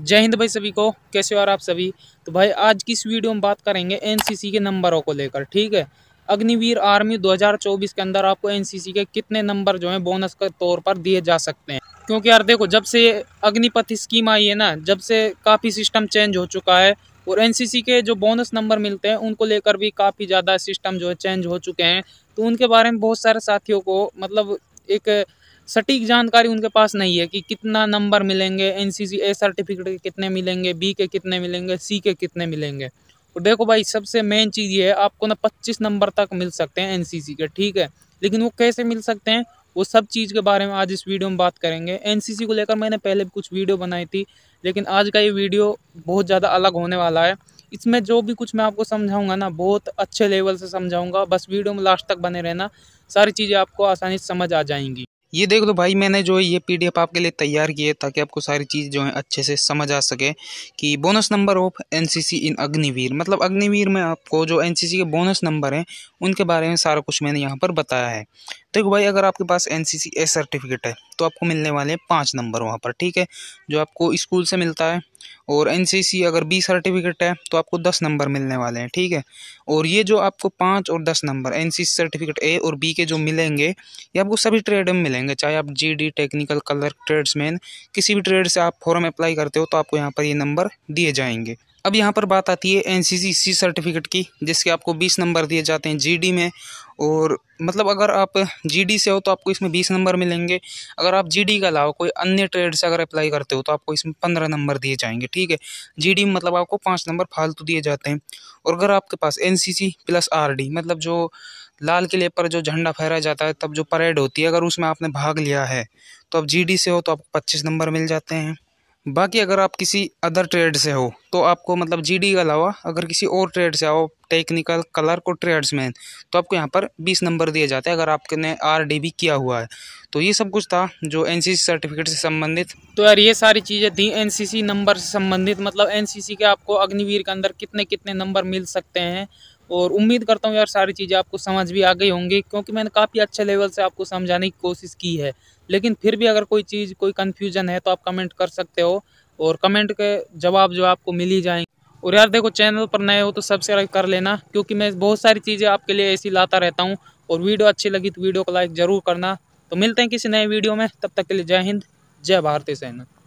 जय हिंद भाई सभी को कैसे हो आप सभी तो भाई आज की इस वीडियो में बात करेंगे एनसीसी के नंबरों को लेकर ठीक है अग्निवीर आर्मी 2024 के अंदर आपको एनसीसी के कितने नंबर जो हैं बोनस के तौर पर दिए जा सकते हैं क्योंकि यार देखो जब से अग्निपथ स्कीम आई है ना जब से काफ़ी सिस्टम चेंज हो चुका है और एनसीसी के जो बोनस नंबर मिलते हैं उनको लेकर भी काफ़ी ज़्यादा सिस्टम जो है चेंज हो चुके हैं तो उनके बारे में बहुत सारे साथियों को मतलब एक सटीक जानकारी उनके पास नहीं है कि कितना नंबर मिलेंगे एन ए सर्टिफिकेट के कितने मिलेंगे बी के कितने मिलेंगे सी के कितने मिलेंगे और तो देखो भाई सबसे मेन चीज़ ये है आपको ना पच्चीस नंबर तक मिल सकते हैं एन के ठीक है लेकिन वो कैसे मिल सकते हैं वो सब चीज़ के बारे में आज इस वीडियो में बात करेंगे एन को लेकर मैंने पहले भी कुछ वीडियो बनाई थी लेकिन आज का ये वीडियो बहुत ज़्यादा अलग होने वाला है इसमें जो भी कुछ मैं आपको समझाऊंगा ना बहुत अच्छे लेवल से समझाऊंगा बस वीडियो में लास्ट तक बने रहना सारी चीज़ें आपको आसानी से समझ आ जाएंगी ये देख लो भाई मैंने जो है ये पीडीएफ आपके लिए तैयार की है ताकि आपको सारी चीज़ जो है अच्छे से समझ आ सके कि bonus number of NCC in Agniveer मतलब अग्निवीर में आपको जो एनसीसी के बोनस नंबर हैं उनके बारे में सारा कुछ मैंने यहाँ पर बताया है देखो भाई अगर आपके पास एन सी ए सर्टिफिकेट है तो आपको मिलने वाले हैं पाँच नंबर वहाँ पर ठीक है जो आपको स्कूल से मिलता है और एन अगर बी सर्टिफिकेट है तो आपको दस नंबर मिलने वाले हैं ठीक है और ये जो आपको पाँच और दस नंबर एन सर्टिफिकेट ए और बी के जो मिलेंगे ये आपको सभी ट्रेड में मिलेंगे चाहे आप G D technical clerk tradesman किसी भी ट्रेड से आप फॉर्म अप्लाई करते हो तो आपको यहाँ पर ये नंबर दिए जाएंगे अब यहाँ पर बात आती है एन सी सर्टिफिकेट की जिसके आपको बीस नंबर दिए जाते हैं जी में और मतलब अगर आप जीडी से हो तो आपको इसमें बीस नंबर मिलेंगे अगर आप जीडी का अलावा कोई अन्य ट्रेड से अगर अप्लाई करते हो तो आपको इसमें पंद्रह नंबर दिए जाएंगे ठीक है जी में मतलब आपको पाँच नंबर फालतू दिए जाते हैं और अगर आपके पास एन प्लस आर मतलब जो लाल किले पर जो झंडा फहराया जाता है तब जो परेड होती है अगर उसमें आपने भाग लिया है तो आप जी से हो तो आपको पच्चीस नंबर मिल जाते हैं बाकी अगर आप किसी अदर ट्रेड से हो तो आपको मतलब जीडी के अलावा अगर किसी और ट्रेड से आओ टेक्निकल कलर को ट्रेड्स में तो आपको यहाँ पर बीस नंबर दिए जाते हैं अगर आपने आर डी भी किया हुआ है तो ये सब कुछ था जो एन सी सी सर्टिफिकेट से संबंधित तो यार ये सारी चीज़ें थी एन सी सी नंबर से संबंधित मतलब एन सी सी के आपको अग्निवीर के अंदर कितने कितने नंबर मिल सकते हैं और उम्मीद करता हूँ यार सारी चीज़ें आपको समझ भी आ गई होंगी क्योंकि मैंने काफ़ी अच्छे लेवल से आपको समझाने की कोशिश की है लेकिन फिर भी अगर कोई चीज़ कोई कन्फ्यूजन है तो आप कमेंट कर सकते हो और कमेंट के जवाब जो आपको मिल ही जाएंगे और यार देखो चैनल पर नए हो तो सब्सक्राइब कर लेना क्योंकि मैं बहुत सारी चीज़ें आपके लिए ऐसी लाता रहता हूँ और वीडियो अच्छी लगी तो वीडियो को लाइक ज़रूर करना तो मिलते हैं किसी नए वीडियो में तब तक के लिए जय हिंद जय भारतीय सेना